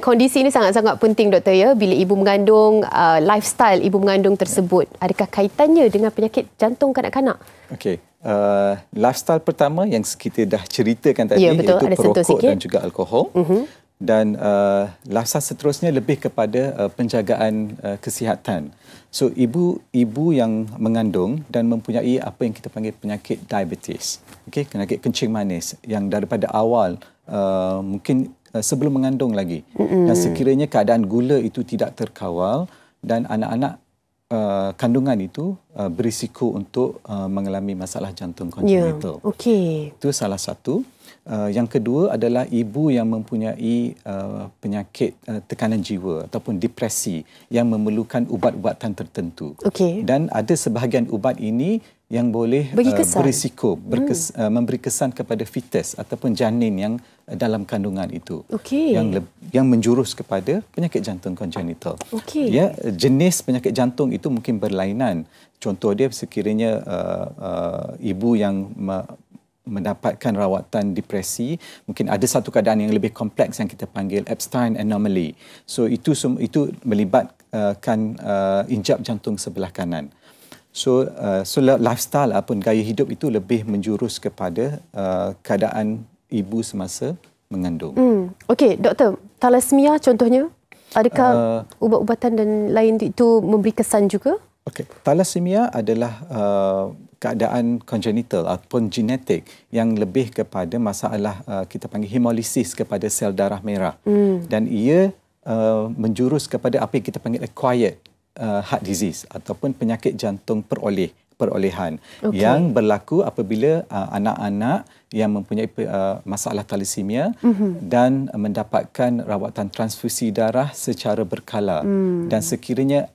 Kondisi ini sangat-sangat penting doktor ya bila ibu mengandung uh, lifestyle ibu mengandung tersebut adakah kaitannya dengan penyakit jantung kanak-kanak? Okey. Uh, lifestyle pertama yang kita dah ceritakan tadi ya, iaitu Ada perokok sikit. dan juga alkohol. Uh-huh. Dan uh, lifestyle seterusnya lebih kepada uh, penjagaan uh, kesihatan. So ibu-ibu yang mengandung dan mempunyai apa yang kita panggil penyakit diabetes. Okey, penyakit kencing manis yang daripada awal Uh, mungkin Eh, sebelum mengandung lagi. Mm-hmm. Dan sekiranya keadaan gula itu tidak terkawal dan anak-anak uh, kandungan itu uh, berisiko untuk uh, mengalami masalah jantung congenital. Yeah. Okay. Itu salah satu. Uh, yang kedua adalah ibu yang mempunyai uh, penyakit uh, tekanan jiwa ataupun depresi yang memerlukan ubat-ubatan tertentu. Okay. Dan ada sebahagian ubat ini yang boleh Beri eh, kesan. Uh, berisiko berkes, hmm. uh, memberi kesan kepada fetus ataupun janin yang eh, dalam kandungan itu okay. yang le- yang menjurus kepada penyakit jantung congenital. Okay. Ya, jenis penyakit jantung itu mungkin berlainan. Contoh dia sekiranya uh, uh, ibu yang ma- mendapatkan rawatan depresi mungkin ada satu keadaan yang lebih kompleks yang kita panggil Epstein anomaly. So itu itu melibatkan uh, injap jantung sebelah kanan. So, uh, so lifestyle apa gaya hidup itu lebih menjurus kepada uh, keadaan ibu semasa mengandung. Hmm. Okey, doktor, talasemia contohnya adakah uh, ubat-ubatan dan lain itu memberi kesan juga? Okey, talasemia adalah uh, keadaan congenital ataupun genetik yang lebih kepada masalah uh, kita panggil hemolisis kepada sel darah merah. Hmm. Dan ia uh, menjurus kepada apa yang kita panggil acquired uh, heart disease ataupun penyakit jantung peroleh perolehan okay. yang berlaku apabila uh, anak-anak yang mempunyai uh, masalah talisimia mm-hmm. dan uh, mendapatkan rawatan transfusi darah secara berkala mm. dan sekiranya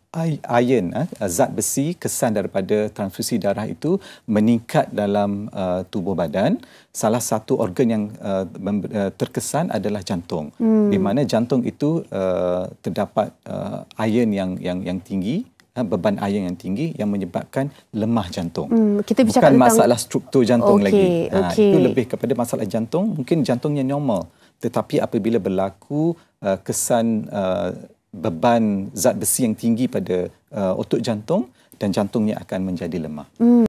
iron uh, zat besi kesan daripada transfusi darah itu meningkat dalam uh, tubuh badan salah satu organ yang uh, uh, terkesan adalah jantung mm. di mana jantung itu uh, terdapat uh, iron yang yang yang tinggi Ha, beban air yang tinggi yang menyebabkan lemah jantung. Hmm, kita Bukan tentang... masalah struktur jantung okay, lagi. Ha, okay. Itu lebih kepada masalah jantung. Mungkin jantungnya normal. Tetapi apabila berlaku uh, kesan uh, beban zat besi yang tinggi pada uh, otot jantung dan jantungnya akan menjadi lemah. Hmm.